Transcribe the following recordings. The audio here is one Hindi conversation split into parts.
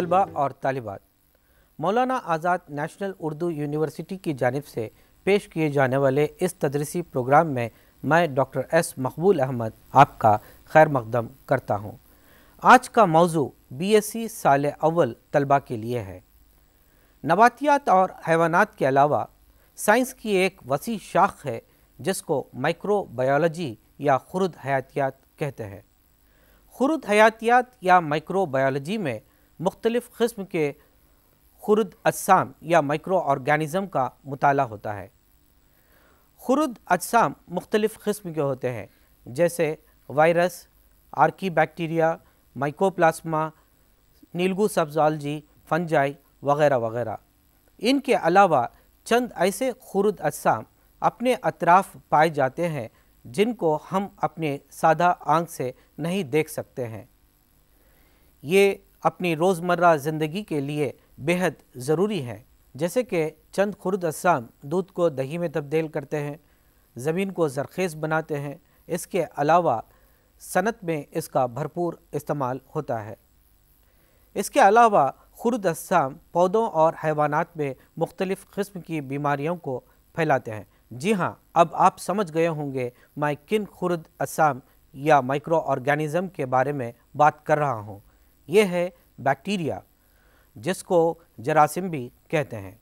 तलबा और तालिबात मौलाना आज़ाद नेशनल उर्दू यूनिवर्सिटी की जानब से पेश किए जाने वाले इस तदरसी प्रोग्राम में मैं डॉक्टर एस मकबूल अहमद आपका खैर मकदम करता हूँ आज का मौजू बी एस सी साल अव्वल तलबा के लिए है नबातियात और हैवानात के अलावा साइंस की एक वसी शाख है जिसको माइक्रो बायोलॉजी या खुरद हयातियात कहते हैं खुरद हयातियात या माइक्रो बायोलॉजी में मुख्तलिफ़ क़स्म के खुरद अजसाम या माइक्रो ऑर्गेनिज़म का मताल होता है खुरद अजसाम मुख्तलिफ़ क़स्म के होते हैं जैसे वायरस आर्की बैक्टीरिया माइकोप्लास्मा नीलगू सब्जालजी फंजाई वगैरह वगैरह इनके अलावा चंद ऐसे खुरद अजसाम अपने अतराफ़ पाए जाते हैं जिनको हम अपने सादा आंख से नहीं देख सकते हैं ये अपनी रोज़मर्रा ज़िंदगी के लिए बेहद ज़रूरी है जैसे कि चंद खुर्द असाम दूध को दही में तब्दील करते हैं ज़मीन को जरखेज़ बनाते हैं इसके अलावा सनत में इसका भरपूर इस्तेमाल होता है इसके अलावा खुर्द असाम पौधों और हैवानात में मुख्तलिफ़ किस्म की बीमारियों को फैलाते हैं जी हाँ अब आप समझ गए होंगे मैं किन खुर्द असाम या माइक्रो ऑर्गेनिज़म के बारे में बात कर रहा हूँ ये है बैक्टीरिया जिसको जरासिम भी कहते हैं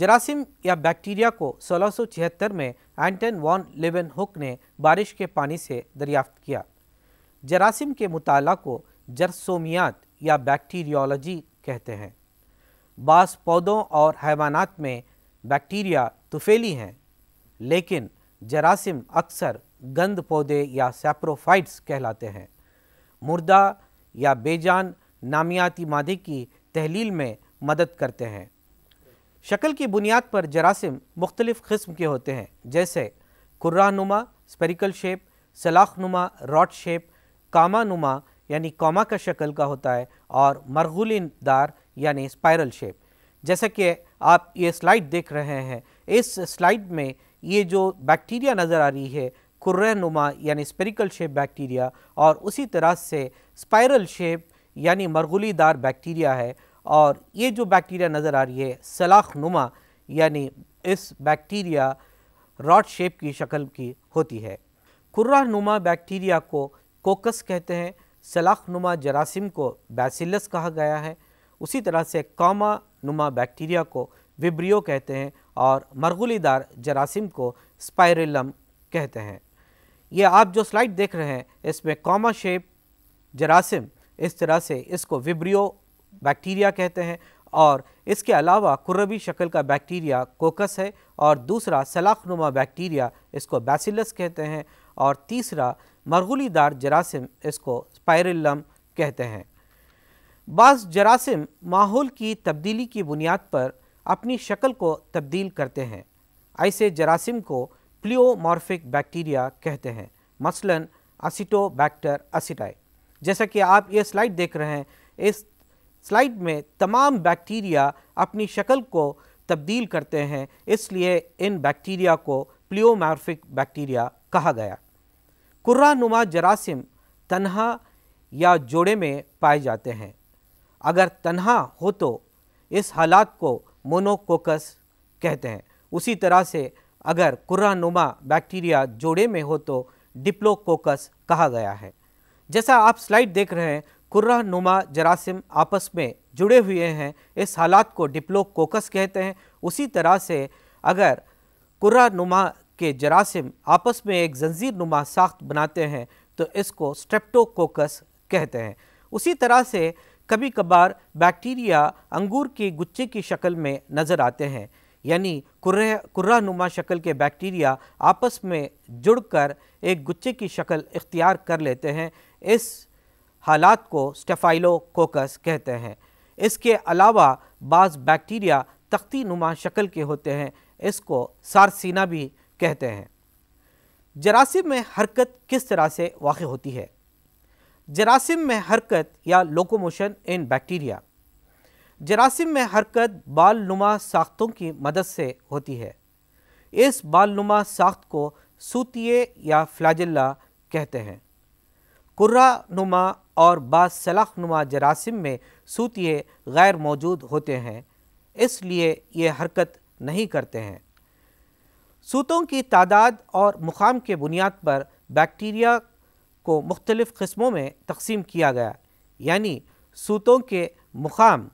जरासिम या बैक्टीरिया को सोलह में एंटन वॉन लेवन हुक ने बारिश के पानी से दरियाफ्त किया जरासिम के मुताला को जरसोमियात या बैक्टीरियोलॉजी कहते हैं बास पौधों और हैवानात में बैक्टीरिया तुफेली हैं लेकिन जरासिम अक्सर गंद पौधे या सेप्रोफाइट्स कहलाते हैं मुर्दा या बेजान नामियाती मादे की तहलील में मदद करते हैं शक्ल की बुनियाद पर जरासम मुख्तलिफ़ कस्म के होते हैं जैसे नुमा स्पेरिकल शेप सलाखनुमा रॉड शेप कामानुमा यानी कॉमा का शक्ल का होता है और दार यानी स्पायरल शेप जैसा कि आप ये स्लाइड देख रहे हैं इस स्लाइड में ये जो बैक्टीरिया नज़र आ रही है कुर्र नुमा यानी स्पेरिकल शेप बैक्टीरिया और उसी तरह से स्पायरल शेप यानी मरगुलीदार बैक्टीरिया है और ये जो बैक्टीरिया नज़र आ रही है सलाख नुमा यानी इस बैक्टीरिया रॉड शेप की शक्ल की होती है कुर्रा नुमा बैक्टीरिया को कोकस कहते हैं सलाख नुमा जरासिम को बैसिलस कहा गया है उसी तरह से कामा नुमा बैक्टीरिया को विब्रियो कहते हैं और मरगुलीदार जरासिम को स्पायरलम कहते हैं ये आप जो स्लाइड देख रहे हैं इसमें कॉमा शेप जरासिम इस तरह से इसको विब्रियो बैक्टीरिया कहते हैं और इसके अलावा कुर्रबी शक्ल का बैक्टीरिया कोकस है और दूसरा सलाखनुमा बैक्टीरिया इसको बैसिलस कहते हैं और तीसरा मरगुलीदार जरासिम इसको स्पायरलम कहते हैं बाज़ जरासिम माहौल की तब्दीली की बुनियाद पर अपनी शक्ल को तब्दील करते हैं ऐसे जरासिम को प्लियोमॉर्फिक बैक्टीरिया कहते हैं मसलन असिटोबैक्टर असिटाई जैसा कि आप ये स्लाइड देख रहे हैं इस स्लाइड में तमाम बैक्टीरिया अपनी शक्ल को तब्दील करते हैं इसलिए इन बैक्टीरिया को प्लियोमॉर्फिक बैक्टीरिया कहा गया कुर्रानुमा जरासिम तन्हा या जोड़े में पाए जाते हैं अगर तन्हा हो तो इस हालात को मोनोकोकस कहते हैं उसी तरह से अगर कुर्रानुमा बैक्टीरिया जोड़े में हो तो डिप्लोकोकस कहा गया है जैसा आप स्लाइड देख रहे हैं कुर्रानुमा जरासिम आपस में जुड़े हुए हैं इस हालात को डिप्लोकोकस कहते हैं उसी तरह से अगर कुर्रानुमा के जरासिम आपस में एक जंजीर नुमा साख्त बनाते हैं तो इसको स्ट्रेप्टोकोकस कहते हैं उसी तरह से कभी कभार बैक्टीरिया अंगूर की गुच्छे की शक्ल में नज़र आते हैं यानी कुर्रा नुमा शक्ल के बैक्टीरिया आपस में जुड़कर एक गुच्चे की शक्ल इख्तियार कर लेते हैं इस हालात को स्टेफाइलोकोकस कहते हैं इसके अलावा बाज़ बैक्टीरिया तख्ती नुमा शक्ल के होते हैं इसको सारसीना भी कहते हैं जरासिम में हरकत किस तरह से वाक़ होती है जरासिम में हरकत या लोकोमोशन इन बैक्टीरिया जरासिम में हरकत बाल नुमा साख्तों की मदद से होती है इस बाल नुमा साख्त को सूतिये या फ्लाजिल्ला कहते हैं कुर्रा नुमा और बासलाख नुमा जरासिम में सूतिये गैर मौजूद होते हैं इसलिए ये हरकत नहीं करते हैं सूतों की तादाद और मुकाम के बुनियाद पर बैक्टीरिया को मुख्तलिफ़ क़स्मों में तकसीम किया गया यानी सूतों के मुकाम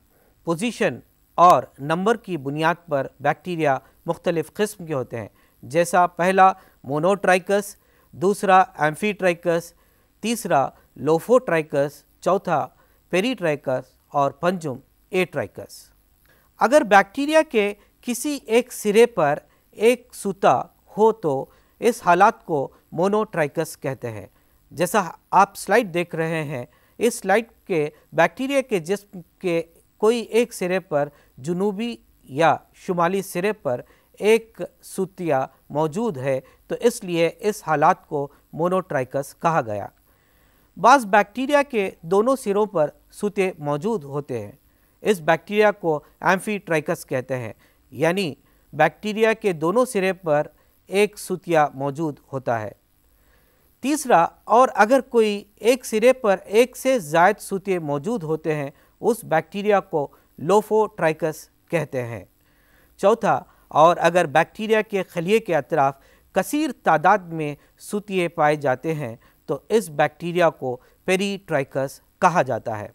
पोजीशन और नंबर की बुनियाद पर बैक्टीरिया मुख्तलिफ़ किस्म के होते हैं जैसा पहला मोनोट्राइकस दूसरा एम्फीट्राइकस तीसरा लोफोट्राइकस चौथा पेरीट्राइकस और पंचम एट्राइकस अगर बैक्टीरिया के किसी एक सिरे पर एक सूता हो तो इस हालात को मोनोट्राइकस कहते हैं जैसा आप स्लाइड देख रहे हैं इस स्लाइड के बैक्टीरिया के जिस्म के कोई एक सिरे पर जुनूबी या शुमाली सिरे पर एक सूतिया मौजूद है तो इसलिए इस हालात को मोनोट्राइकस कहा गया बास बैक्टीरिया के दोनों सिरों पर सूते मौजूद होते हैं इस बैक्टीरिया को एम्फीट्राइकस कहते हैं यानी बैक्टीरिया के दोनों सिरे पर एक सूतिया मौजूद होता है तीसरा और अगर कोई एक सिरे पर एक से ज़ायद सूते मौजूद होते हैं उस बैक्टीरिया को लोफोट्राइकस कहते हैं चौथा और अगर बैक्टीरिया के खलिए के अतराफ कसीर तादाद में सूतिए पाए जाते हैं तो इस बैक्टीरिया को पेरीट्राइकस कहा जाता है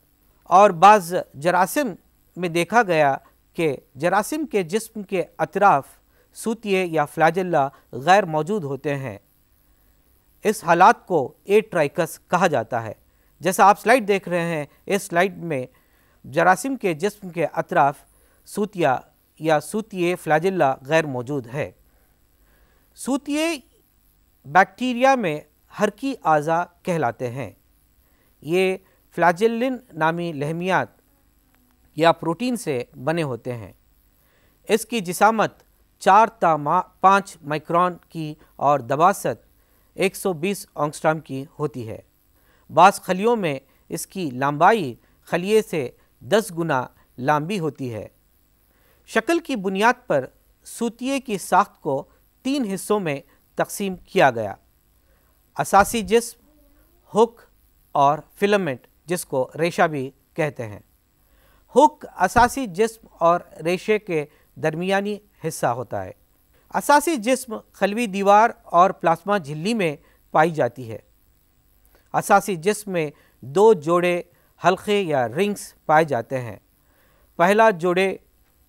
और बाज़ जरासिम में देखा गया कि जरासिम के जिस्म के अतराफ सूतिए या फ्लाजल्ला गैर मौजूद होते हैं इस हालात को ए ट्राइकस कहा जाता है जैसा आप स्लाइड देख रहे हैं इस स्लाइड में जरासिम के जिसम के अतराफ सूतिया या सूतिये फ्लाजिल्ला गैर मौजूद है सूतिये बैक्टीरिया में हरकी आज़ा कहलाते हैं ये फ्लाजिलिन नामी लहमियात या प्रोटीन से बने होते हैं इसकी जिसामत चार ता पाँच माइक्रॉन की और दबासत 120 ऑंगस्ट्राम की होती है बास खलियों में इसकी लंबाई खलिए से दस गुना लंबी होती है शक्ल की बुनियाद पर सूतिये की साख्त को तीन हिस्सों में तकसीम किया गया असासी जिस्म हुक और फिलामेंट जिसको रेशा भी कहते हैं हुक असासी जिस्म और रेशे के दरमियानी हिस्सा होता है असासी जिस्म खलवी दीवार और प्लाज्मा झिल्ली में पाई जाती है असासी जिस्म में दो जोड़े हल्के या रिंग्स पाए जाते हैं पहला जोड़े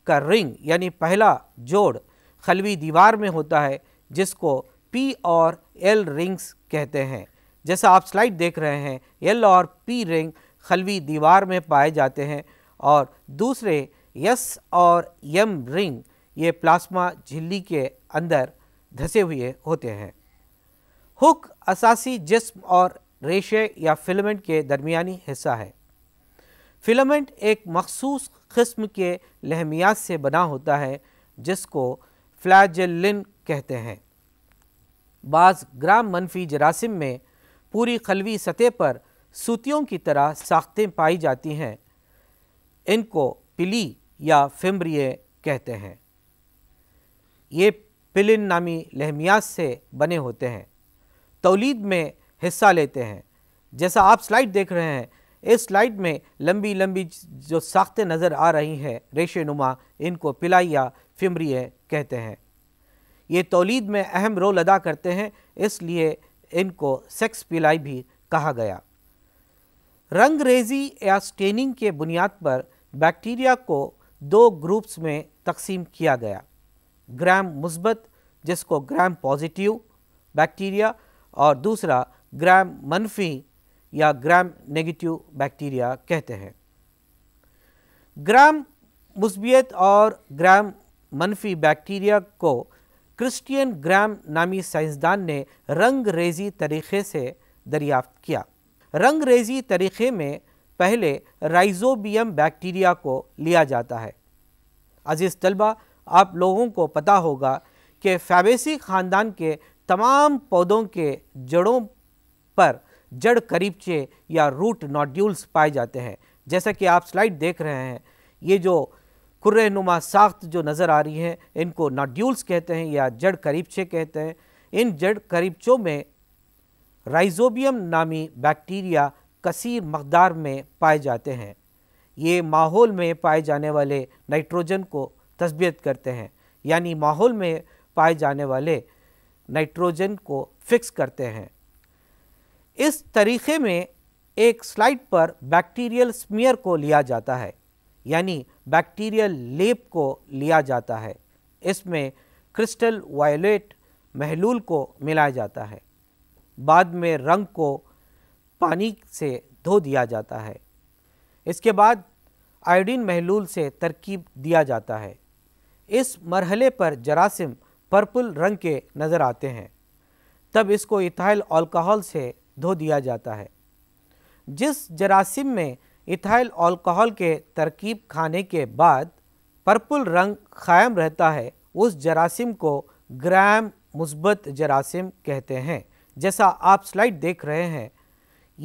का रिंग यानी पहला जोड़ खलवी दीवार में होता है जिसको पी और एल रिंग्स कहते हैं जैसा आप स्लाइड देख रहे हैं एल और पी रिंग खलवी दीवार में पाए जाते हैं और दूसरे यस और यम रिंग ये प्लाज्मा झिल्ली के अंदर धसे हुए होते हैं हुक असासी जिस्म और रेशे या फिलामेंट के दरमियानी हिस्सा है फिलामेंट एक मखसूस कस्म के लहमियात से बना होता है जिसको फ्लैजलिन कहते हैं बाज़ ग्राम मनफी जरासिम में पूरी खलवी सतह पर सूतियों की तरह साख्तें पाई जाती हैं इनको पिली या फिम्बरिए कहते हैं ये पिलिन नामी लहमियात से बने होते हैं तोलीद में हिस्सा लेते हैं जैसा आप स्लाइड देख रहे हैं इस स्लाइड में लंबी लंबी जो साख्तें नज़र आ रही हैं रेशे नुमा इनको पिलाइया फिमरिए कहते हैं ये तोलीद में अहम रोल अदा करते हैं इसलिए इनको सेक्स पिलाई भी कहा गया रंग रेजी या स्टेनिंग के बुनियाद पर बैक्टीरिया को दो ग्रुप्स में तकसीम किया गया ग्राम मुस्बत जिसको ग्राम पॉजिटिव बैक्टीरिया और दूसरा ग्राम मनफी या ग्राम नेगेटिव बैक्टीरिया कहते हैं ग्राम मुस्बियत और ग्राम मनफी बैक्टीरिया को क्रिस्टियन ग्राम नामी साइंसदान ने रंग रेजी तरीक़े से दरियाफ्त किया रंग रेजी तरीक़े में पहले राइजोबियम बैक्टीरिया को लिया जाता है अजीज़ तलबा आप लोगों को पता होगा कि फैबेसी ख़ानदान के तमाम पौधों के जड़ों पर जड़ करीबचे या रूट नॉड्यूल्स पाए जाते हैं जैसा कि आप स्लाइड देख रहे हैं ये जो कुर्रनुमा साख्त जो नज़र आ रही है इनको नॉड्यूल्स कहते हैं या जड़ करीबचे कहते हैं इन जड़ करीबचों में राइजोबियम नामी बैक्टीरिया कसीर मकदार में पाए जाते हैं ये माहौल में पाए जाने वाले नाइट्रोजन को तस्बियत करते हैं यानी माहौल में पाए जाने वाले नाइट्रोजन को फिक्स करते हैं इस तरीक़े में एक स्लाइड पर बैक्टीरियल स्मियर को लिया जाता है यानी बैक्टीरियल लेप को लिया जाता है इसमें क्रिस्टल वायोलेट महलूल को मिलाया जाता है बाद में रंग को पानी से धो दिया जाता है इसके बाद आयोडीन महलूल से तरकीब दिया जाता है इस मरहले पर जरासिम पर्पल रंग के नज़र आते हैं तब इसको इथाइल अल्कोहल से धो दिया जाता है जिस जरासीम में इथाइल अल्कोहल के तरकीब खाने के बाद पर्पल रंग कायम रहता है उस जरासीम को ग्राम मुस्बत जरासिम कहते हैं जैसा आप स्लाइड देख रहे हैं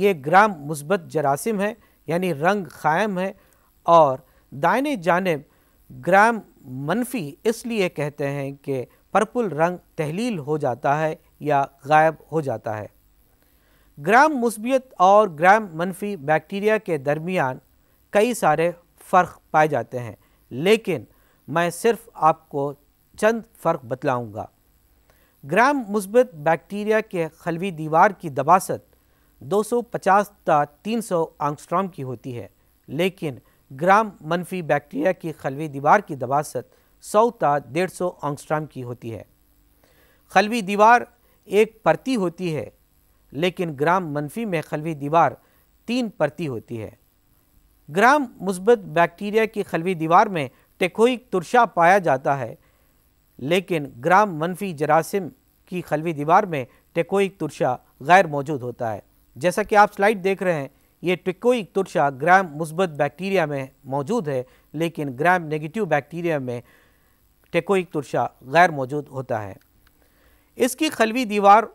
ये ग्राम मुस्बत जरासिम है यानी रंग कायम है और दाइने जानब ग्राम मनफी इसलिए कहते हैं कि पर्पल रंग तहलील हो जाता है या गायब हो जाता है ग्राम मुस्बियत और ग्राम मनफी बैक्टीरिया के दरमियान कई सारे फ़र्क पाए जाते हैं लेकिन मैं सिर्फ आपको चंद फ़र्क बतलाऊँगा ग्राम मुस्बत बैक्टीरिया के खलवी दीवार की दबासत 250 ता 300 सौ की होती है लेकिन ग्राम मनफी बैक्टीरिया की खलवी दीवार की दबासत 100 ता 150 सौ की होती है खलवी दीवार एक परती होती है लेकिन ग्राम मनफी में खलवी दीवार तीन परती होती है ग्राम मुस्बत बैक्टीरिया की खलवी दीवार में टेकोइक तुरशा पाया जाता है लेकिन ग्राम मनफी जरासिम की खलवी दीवार में टेकोइक तुरशा गैर मौजूद होता है जैसा कि आप स्लाइड देख रहे हैं ये टिकोइक तुरशा ग्राम मुस्बत बैक्टीरिया में मौजूद है लेकिन ग्राम नेगेटिव बैक्टीरिया में टेकोइक तुरशा गैर मौजूद होता है इसकी खलवी दीवार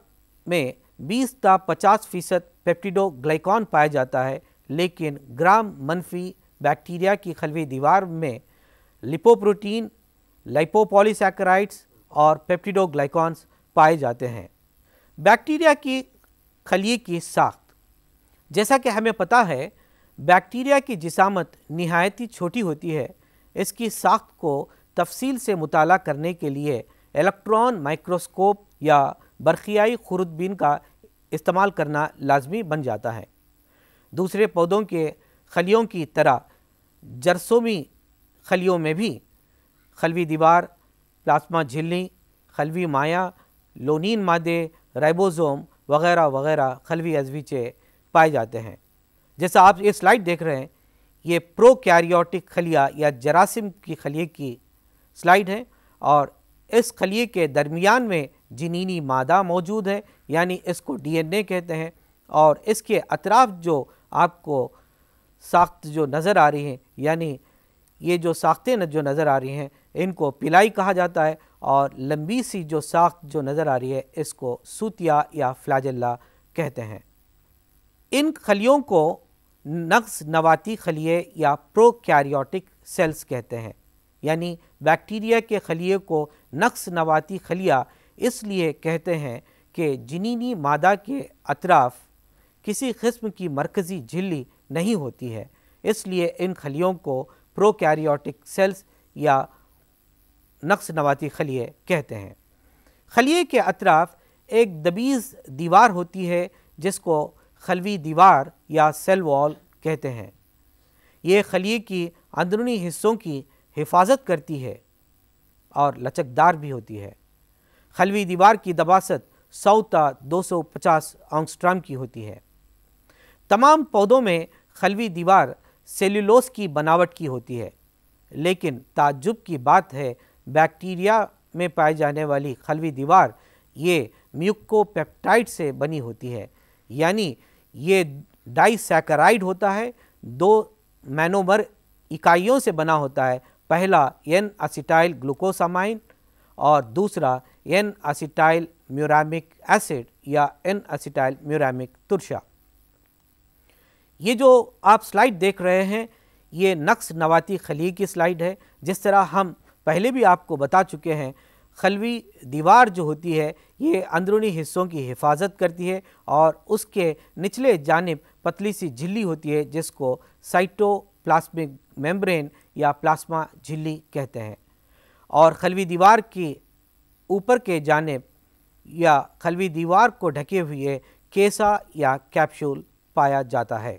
में 20 ता 50 फीसद पेप्टिडोग्लाइकॉन पाया जाता है लेकिन ग्राम मनफी बैक्टीरिया की खलवी दीवार में लिपोप्रोटीन लाइपोपॉलीसैक्राइड्स और पेप्टिडोग्लाइकॉन्स पाए जाते हैं बैक्टीरिया की खलिए की साख्त जैसा कि हमें पता है बैक्टीरिया की जिसामत नहायत ही छोटी होती है इसकी साख्त को तफसील से मुताला करने के लिए इलेक्ट्रॉन माइक्रोस्कोप या बरखियाई खुरदबीन का इस्तेमाल करना लाजमी बन जाता है दूसरे पौधों के खलियों की तरह जरसोमी खलियों में भी खलवी दीवार प्लाज्मा झिल्ली खलवी माया लोनिन मादे राइबोसोम वगैरह वगैरह खलवी अजवीचे पाए जाते हैं जैसा आप ये स्लाइड देख रहे हैं ये प्रो कैरियोटिक खलिया या जरासिम की खलिए की स्लाइड है और इस खलिए के दरमियान में जिनीनी मादा मौजूद है यानी इसको डीएनए कहते हैं और इसके अतराफ जो आपको साख्त जो नज़र आ रही हैं यानी ये जो साख्तें जो नज़र आ रही हैं इनको पिलाई कहा जाता है और लंबी सी जो साख्त जो नज़र आ रही है इसको सूतिया या फ्लाजल्ला कहते हैं इन खलियों को नक्स नवाती खलिए या प्रोकैरियोटिक सेल्स कहते हैं यानी बैक्टीरिया के खलिए को नक्स नवाती खलिया इसलिए कहते हैं कि जिनी मादा के अतराफ़ किसी किस्म की मरकज़ी झिल्ली नहीं होती है इसलिए इन खलियों को प्रोकैरियोटिक सेल्स या नक्स नवाती खलिए कहते हैं खलिए के अतराफ एक दबीज़ दीवार होती है जिसको खलवी दीवार या सेल वॉल कहते हैं ये खलिए की अंदरूनी हिस्सों की हिफाजत करती है और लचकदार भी होती है खलवी दीवार की दबासत सौता 250 आंगस्ट्राम की होती है तमाम पौधों में खलवी दीवार सेल्यूलोस की बनावट की होती है लेकिन ताज्जुब की बात है बैक्टीरिया में पाई जाने वाली खलवी दीवार ये म्यूकोपेप्टाइड से बनी होती है यानी ये डाइसैकराइड होता है दो मैनोमर इकाइयों से बना होता है पहला एन असिटाइल ग्लूकोसामाइन और दूसरा एन असिटाइल म्यूरामिक एसिड या एन असिटाइल म्यूरामिक तुरशा ये जो आप स्लाइड देख रहे हैं ये नक्स नवाती खली की स्लाइड है जिस तरह हम पहले भी आपको बता चुके हैं खलवी दीवार जो होती है ये अंदरूनी हिस्सों की हिफाजत करती है और उसके निचले जानब पतली सी झिल्ली होती है जिसको साइटोप्लास्मिक मेम्ब्रेन या प्लास्मा झिल्ली कहते हैं और खलवी दीवार की ऊपर के जानेब या खलवी दीवार को ढके हुए केसा या कैप्सूल पाया जाता है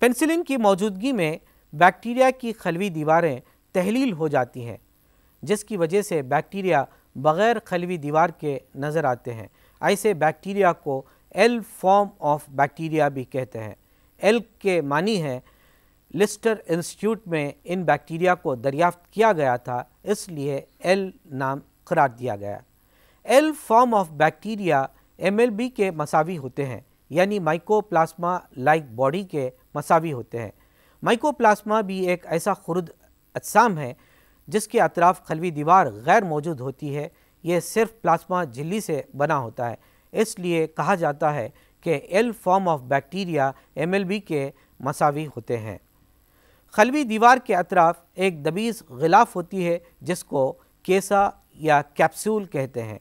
पेंसिलिन की मौजूदगी में बैक्टीरिया की खलवी दीवारें तहलील हो जाती हैं जिसकी वजह से बैक्टीरिया बग़ैर खलवी दीवार के नज़र आते हैं ऐसे बैक्टीरिया को एल फॉर्म ऑफ बैक्टीरिया भी कहते हैं एल के मानी है लिस्टर इंस्टीट्यूट में इन बैक्टीरिया को दरियाफ्त किया गया था इसलिए एल नाम करार दिया गया एल फॉर्म ऑफ बैक्टीरिया एम के मसावी होते हैं यानी माइकोप्लाज्मा लाइक बॉडी के मसावी होते हैं माइकोप्लाज्मा भी एक ऐसा खुरद अजसाम है जिसके अतराफ खलवी दीवार गैर मौजूद होती है ये सिर्फ प्लाज्मा झिल्ली से बना होता है इसलिए कहा जाता है कि एल फॉर्म ऑफ बैक्टीरिया एम के मसावी होते हैं खलवी दीवार के अतराफ एक दबीज़ गिलाफ होती है जिसको केसा या कैप्सूल कहते हैं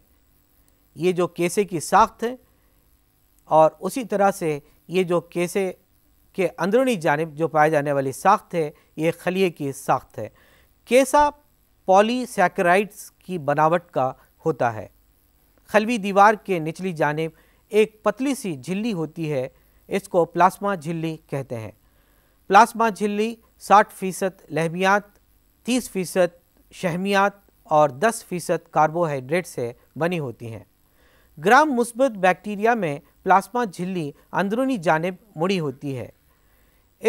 ये जो केसे की साख्त है और उसी तरह से ये जो केसे के अंदरूनी जानब जो पाए जाने वाली साख्त है ये खलिए की साख्त है केसा पॉलीसैक्राइड्स की बनावट का होता है खलवी दीवार के निचली जानब एक पतली सी झिल्ली होती है इसको प्लास्मा झिल्ली कहते हैं प्लास्मा झिल्ली 60 फ़ीसद लहमियात 30 फ़ीसद शहमियात और 10 फीसद कार्बोहाइड्रेट से बनी होती हैं ग्राम मुस्बत बैक्टीरिया में प्लाज्मा झिल्ली अंदरूनी जानब मुड़ी होती है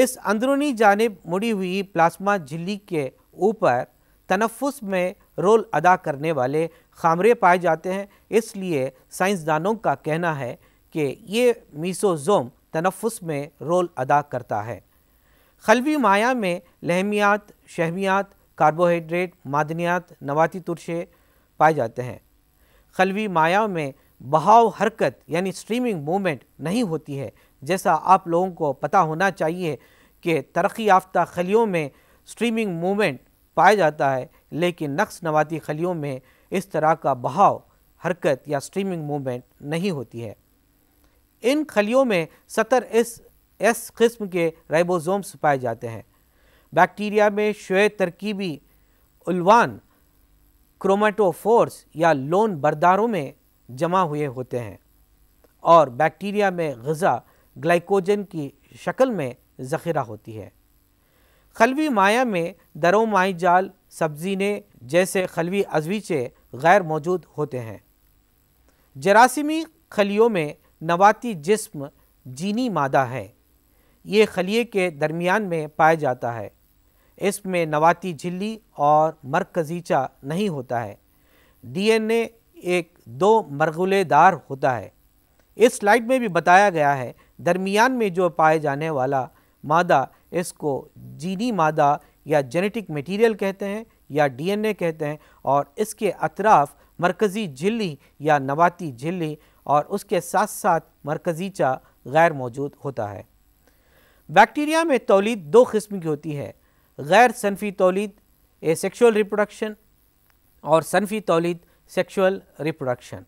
इस अंदरूनी जानब मुड़ी हुई प्लाज्मा झिल्ली के ऊपर तनफ़ में रोल अदा करने वाले खामरे पाए जाते हैं इसलिए साइंसदानों का कहना है कि ये मीसोज़ोम तनफ़ में रोल अदा करता है खलवी माया में लहमियात शहमियात कार्बोहाइड्रेट मादनियात नवाती तुरशे पाए जाते हैं खलवी मायाओं में बहाव हरकत यानी स्ट्रीमिंग मूवमेंट नहीं होती है जैसा आप लोगों को पता होना चाहिए कि तरक्की याफ्ता खलियों में स्ट्रीमिंग मूवमेंट पाया जाता है लेकिन नक्स नवाती खलियों में इस तरह का बहाव हरकत या स्ट्रीमिंग मूवमेंट नहीं होती है इन खलियों में सतर एस एस किस्म के राइबोसोम्स पाए जाते हैं बैक्टीरिया में शोय तरकीबी उल्वान क्रोमेटोफोर्स या लोन बरदारों में जमा हुए होते हैं और बैक्टीरिया में गज़ा ग्लाइकोजन की शक्ल में ज़ख़ीरा होती है खलवी माया में दरो माई जाल सब्जीने जैसे खलवी अजवीचे गैर मौजूद होते हैं जरासीमी खलियों में नवाती जिस्म जीनी मादा है ये खलिए के दरमियान में पाया जाता है इसमें नवाती झिल्ली और मरकजीचा नहीं होता है डीएनए एक दो मरगुलेदार होता है इस स्लाइड में भी बताया गया है दरमियान में जो पाए जाने वाला मादा इसको जीनी मादा या जेनेटिक मटेरियल कहते हैं या डीएनए कहते हैं और इसके अतराफ मरकज़ी झिल्ली या नवाती झिल्ली और उसके साथ साथ मरकजीचा गैर मौजूद होता है बैक्टीरिया में तोलीद दो किस्म की होती है गैर सनफी तोलीद ए सेक्शुअल रिप्रोडक्शन और सनफी तोलीद सेक्शुअल रिप्रोडक्शन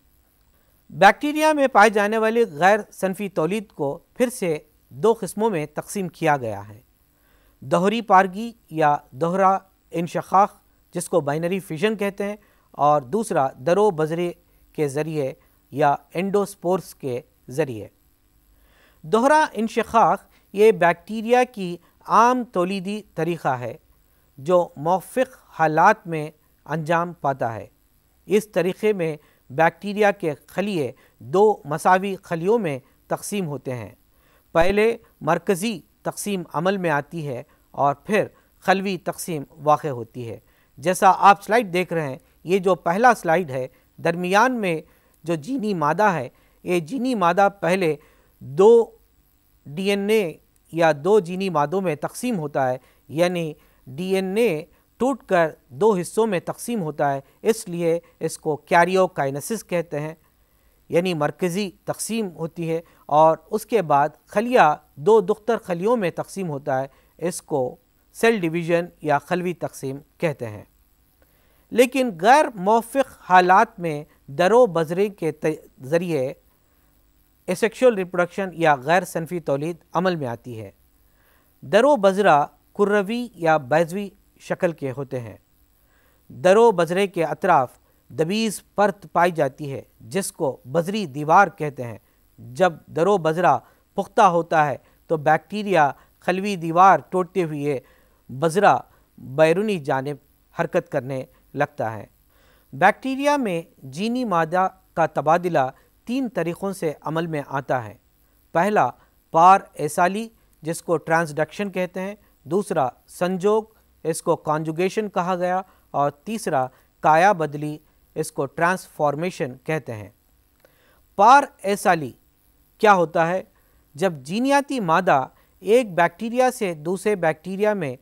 बैक्टीरिया में पाए जाने वाली गैर सनफी तोलीद को फिर से दो किस्मों में तकसीम किया गया है दोहरी पारगी या दोहरा इनशाख जिसको बाइनरी फिजन कहते हैं और दूसरा दरो बजरे के ज़रिए या एंडोस्पोर्स के ज़रिए दोहरा इनशाख ये बैक्टीरिया की आम तोलीदी तरीक़ा है जो मौफ़ हालात में अंजाम पाता है इस तरीक़े में बैक्टीरिया के खलिए दो मसावी खलियों में तकसीम होते हैं पहले मरकज़ी तकसीम अमल में आती है और फिर खलवी तकसीम वाक़ होती है जैसा आप स्लाइड देख रहे हैं ये जो पहला स्लाइड है दरमियान में जो जीनी मादा है ये जीनी मादा पहले दो डीएनए या दो जीनी मादों में तकसीम होता है यानी डीएनए टूटकर दो हिस्सों में तकसीम होता है इसलिए इसको कैरियोकाइनेसिस कहते हैं यानी मरकज़ी तकसीम होती है और उसके बाद खलिया दो दुख्तर खलियों में तकसीम होता है इसको सेल डिवीज़न या खलवी तकसीम कहते हैं लेकिन गैर मौफ़ हालात में दरो बजरे के ज़रिए एसेक्शुअल रिप्रोडक्शन या गैर सनफी तोलीद अमल में आती है दरो बजरा कुर्रवी या बैजवी शक्ल के होते हैं दरो बजरे के अतराफ दबीज़ परत पाई जाती है जिसको बजरी दीवार कहते हैं जब दरो बजरा पुख्ता होता है तो बैक्टीरिया खलवी दीवार टूटते हुए बजरा बैरूनी जानब हरकत करने लगता है बैक्टीरिया में जीनी मादा का तबादला तीन तरीक़ों से अमल में आता है पहला पार एसाली जिसको ट्रांसडक्शन कहते हैं दूसरा संजोग इसको कॉन्जुगेशन कहा गया और तीसरा काया बदली इसको ट्रांसफॉर्मेशन कहते हैं पार एसाली क्या होता है जब जीनियाती मादा एक बैक्टीरिया से दूसरे बैक्टीरिया में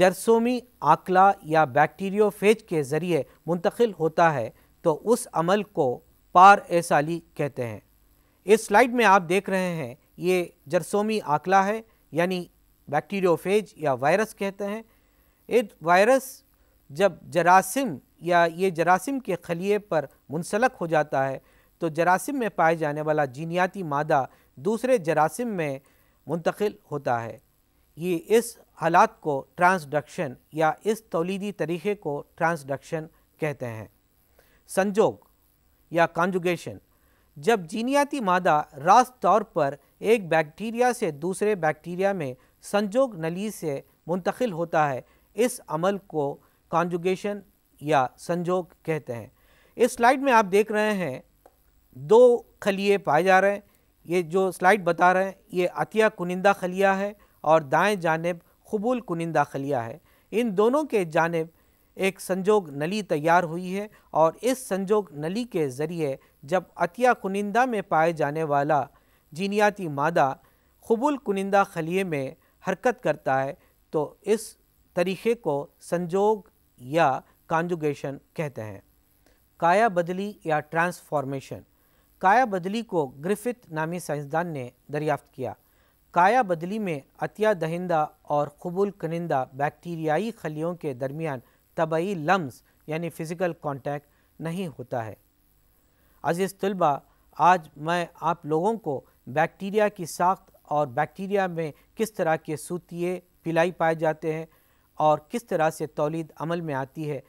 जरसोमी आकला या बैक्टीरियोफेज के ज़रिए मुंतकिल होता है तो उस अमल को पार एसाली कहते हैं इस स्लाइड में आप देख रहे हैं ये जरसोमी आकला है यानी बैक्टीरियोफेज या वायरस कहते हैं ये वायरस जब जरासिम या ये जरासिम के खलिए पर मुंसलक हो जाता है तो जरासिम में पाए जाने वाला जीनियाती मादा दूसरे जरासिम में मुंतकिल होता है ये इस हालात को ट्रांसडक्शन या इस तोलीदी तरीक़े को ट्रांसडक्शन कहते हैं संजोग या कॉन्जुगेशन जब जीनियाती मादा रास तौर पर एक बैक्टीरिया से दूसरे बैक्टीरिया में संजोग नली से मुंतकिल होता है इस अमल को कॉन्जुगेशन या संजोग कहते हैं इस स्लाइड में आप देख रहे हैं दो खलिए पाए जा रहे हैं ये जो स्लाइड बता रहे हैं ये अतिया कुनिंदा खलिया है और दाएं जानब कबूल कुनिंदा खलिया है इन दोनों के जानब एक संजोग नली तैयार हुई है और इस संजोग नली के ज़रिए जब अतिया कुनिंदा में पाए जाने वाला जीनियाती मादा खबुल कुनिंदा खलिए में हरकत करता है तो इस तरीक़े को संजोग या कांजुगेशन कहते हैं काया बदली या ट्रांसफॉर्मेशन काया बदली को ग्रिफित नामी साइंसदान ने दरियाफ्त किया काया बदली में अतिया दहिंदा और खबुल कनिंदा बैक्टीरियाई खलियों के दरमियान तबई लम्स यानी फ़िज़िकल कांटेक्ट नहीं होता है अज़ीज़ तलबा आज मैं आप लोगों को बैक्टीरिया की साख्त और बैक्टीरिया में किस तरह के सूतिए पिलाई पाए जाते हैं और किस तरह से तोलीद अमल में आती है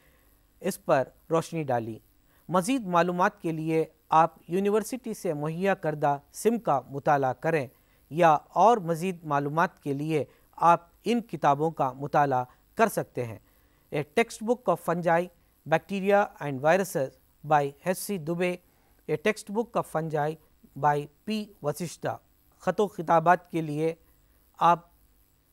इस पर रोशनी डाली मज़ीद मालूम के लिए आप यूनिवर्सिटी से मुहैया करदा सिम का मताल करें या और मज़ीद मालूम के लिए आप इन किताबों का मताल कर सकते हैं a textbook of fungi, bacteria and viruses by H. C. Dubey, a textbook of fungi by P. Vasishta. ख़तो खिताबात के लिए आप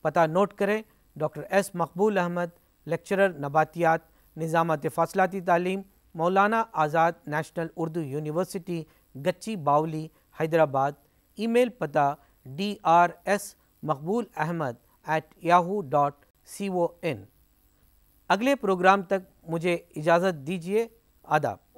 पता नोट करें doctor S Maqbool Ahmad lecturer नबातियात निज़ामत फासलाती तालीम मौलाना आज़ाद national Urdu university Gachibowli Hyderabad email पता D R S Maqbool Ahmed at Yahoo dot C O in अगले प्रोग्राम तक मुझे इजाज़त दीजिए आदाब